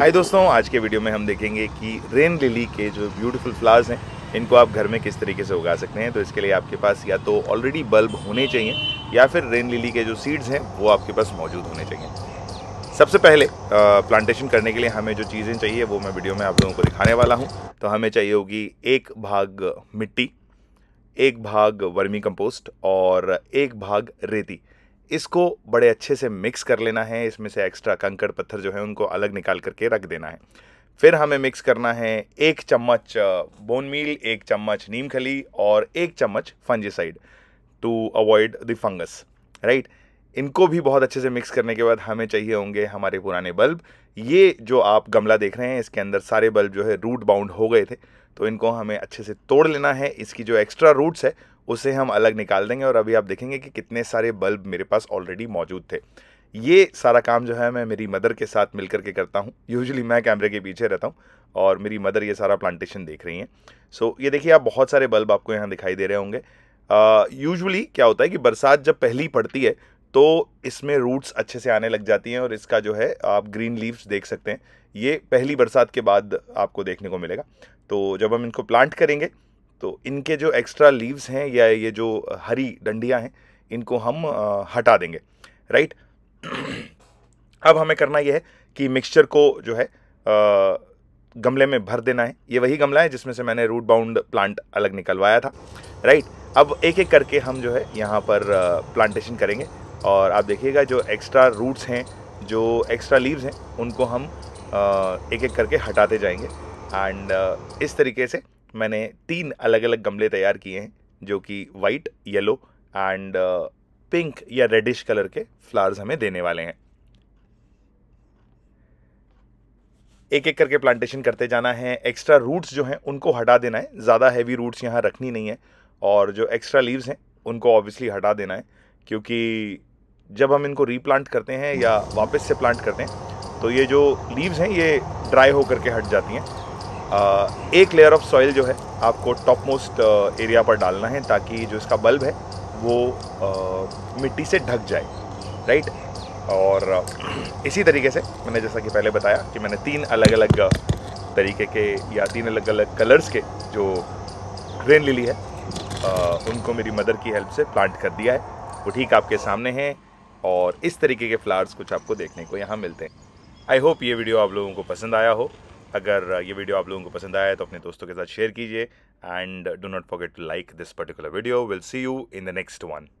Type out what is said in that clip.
हाय दोस्तों आज के वीडियो में हम देखेंगे कि रेन लिली के जो ब्यूटीफुल फ्लावर्स हैं इनको आप घर में किस तरीके से उगा सकते हैं तो इसके लिए आपके पास या तो ऑलरेडी बल्ब होने चाहिए या फिर रेन लिली के जो सीड्स हैं वो आपके पास मौजूद होने चाहिए सबसे पहले प्लांटेशन करने के लिए हमें जो चीज़ें चाहिए वो मैं वीडियो में आप लोगों को दिखाने वाला हूँ तो हमें चाहिए होगी एक भाग मिट्टी एक भाग वर्मी कंपोस्ट और एक भाग रेती इसको बड़े अच्छे से मिक्स कर लेना है इसमें से एक्स्ट्रा कंकड़ पत्थर जो है उनको अलग निकाल करके रख देना है फिर हमें मिक्स करना है एक चम्मच बोन मील एक चम्मच नीम खली और एक चम्मच fungicide to avoid the fungus right इनको भी बहुत अच्छे से मिक्स करने के बाद हमें चाहिए होंगे हमारे पुराने बल्ब ये जो आप गमला देख रहे हैं इसके अंदर सारे बल्ब जो है रूट बाउंड हो गए थे तो इनको हमें अच्छे से तोड़ लेना है इसकी जो एक्स्ट्रा रूट्स है उसे हम अलग निकाल देंगे और अभी आप देखेंगे कि कितने सारे बल्ब मेरे पास ऑलरेडी मौजूद थे ये सारा काम जो है मैं मेरी मदर के साथ मिल करके करता हूँ यूजली मैं कैमरे के पीछे रहता हूँ और मेरी मदर ये सारा प्लांटेशन देख रही हैं सो so, ये देखिए आप बहुत सारे बल्ब आपको यहाँ दिखाई दे रहे होंगे यूजली uh, क्या होता है कि बरसात जब पहली पड़ती है तो इसमें रूट्स अच्छे से आने लग जाती हैं और इसका जो है आप ग्रीन लीव्स देख सकते हैं ये पहली बरसात के बाद आपको देखने को मिलेगा तो जब हम इनको प्लांट करेंगे तो इनके जो एक्स्ट्रा लीव्स हैं या ये जो हरी डंडियाँ हैं इनको हम हटा देंगे राइट अब हमें करना यह है कि मिक्सचर को जो है गमले में भर देना है ये वही गमला है जिसमें से मैंने रूट बाउंड प्लांट अलग निकलवाया था राइट अब एक एक करके हम जो है यहाँ पर प्लांटेशन करेंगे और आप देखिएगा जो एक्स्ट्रा रूट्स हैं जो एक्स्ट्रा लीव्स हैं उनको हम एक एक करके हटाते जाएंगे एंड इस तरीके से मैंने तीन अलग अलग गमले तैयार किए हैं जो कि वाइट येलो एंड पिंक या रेडिश कलर के फ्लावर्स हमें देने वाले हैं एक एक करके प्लांटेशन करते जाना है एक्स्ट्रा रूट्स जो हैं उनको हटा देना है ज़्यादा हैवी रूट्स यहाँ रखनी नहीं है और जो एक्स्ट्रा लीव्स हैं उनको ऑब्वियसली हटा देना है क्योंकि जब हम इनको रीप्लांट करते हैं या वापस से प्लांट करते हैं तो ये जो लीव्स हैं ये ड्राई होकर के हट जाती हैं एक लेयर ऑफ सॉइल जो है आपको टॉप मोस्ट एरिया पर डालना है ताकि जो इसका बल्ब है वो मिट्टी से ढक जाए राइट और इसी तरीके से मैंने जैसा कि पहले बताया कि मैंने तीन अलग अलग तरीके के या तीन अलग अलग कलर्स के जो ग्रेन लिली है आ, उनको मेरी मदर की हेल्प से प्लांट कर दिया है वो ठीक आपके सामने हैं और इस तरीके के फ्लावर्स कुछ आपको देखने को यहाँ मिलते हैं आई होप ये वीडियो आप लोगों को पसंद आया हो अगर ये वीडियो आप लोगों को पसंद आया तो अपने दोस्तों के साथ शेयर कीजिए and do not forget to like this particular video will see you in the next one